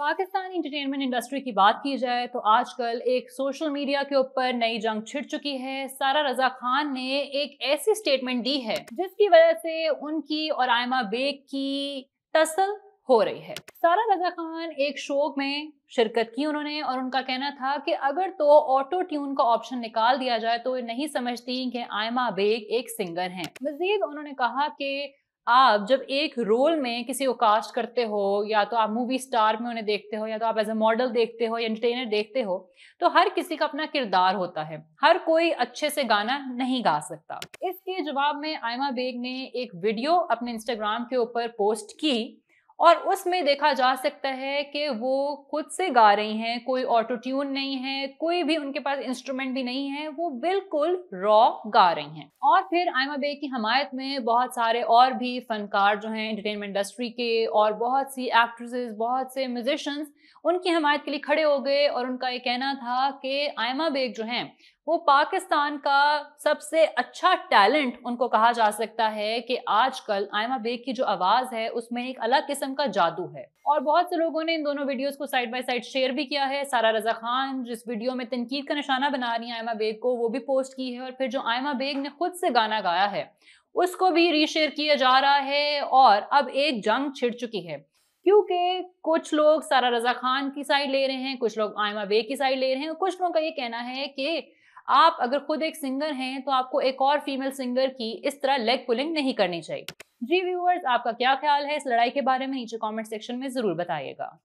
Pakistani entertainment industry की बात की जाए तो आजकल एक सोशल मीडिया के ऊपर नई जंग छिड़ चुकी है सारा रजा खान ने एक ऐसी स्टेटमेंट दी है जिसकी वजह से उनकी और आयमा बेग की टसल हो रही है सारा रजा खान एक शो में शिरकत की उन्होंने और उनका कहना था कि अगर तो ऑटो ट्यून का ऑप्शन निकाल दिया जाए तो नहीं समझती कि आयमा बेग एक सिंगर हैं मजीद उन्होंने कहा कि आप जब एक रोल में किसी को कास्ट करते हो या तो आप मूवी स्टार में उन्हें देखते हो या तो आप एज अ मॉडल देखते हो या एंटरटेनर देखते हो तो हर किसी का अपना किरदार होता है हर कोई अच्छे से गाना नहीं गा सकता इसके जवाब में आयमा बेग ने एक वीडियो अपने इंस्टाग्राम के ऊपर पोस्ट की और उसमें देखा जा सकता है कि वो खुद से गा रही हैं कोई ऑटो ट्यून नहीं है कोई भी उनके पास इंस्ट्रूमेंट भी नहीं है वो बिल्कुल रॉ गा रही हैं और फिर आयमा बे की हमायत में बहुत सारे और भी फनकार जो हैं एंटरटेनमेंट इंडस्ट्री के और बहुत सी एक्ट्रेसेस बहुत से म्यूजिशंस उनकी हमायत के लिए खड़े हो गए और उनका ये कहना था कि आयमा बेग जो हैं वो पाकिस्तान का सबसे अच्छा टैलेंट उनको कहा जा सकता है कि आजकल आयमा बेग की जो आवाज़ है उसमें एक अलग किस्म का जादू है और बहुत से लोगों ने इन दोनों वीडियोस को साइड बाय साइड शेयर भी किया है सारा रजा खान जिस वीडियो में तनकीद का निशाना बना रही है आयमा बेग को वो भी पोस्ट की है और फिर जो आयमा बेग ने खुद से गाना गाया है उसको भी रीशेयर किया जा रहा है और अब एक जंग छिड़ चुकी है क्योंकि कुछ लोग सारा रजा खान की साइड ले रहे हैं कुछ लोग आयमा बेग की साइड ले रहे हैं कुछ लोगों का ये कहना है कि आप अगर खुद एक सिंगर हैं तो आपको एक और फीमेल सिंगर की इस तरह लेग पुलिंग नहीं करनी चाहिए जी व्यूअर्स आपका क्या ख्याल है इस लड़ाई के बारे में नीचे कमेंट सेक्शन में ज़रूर बताइएगा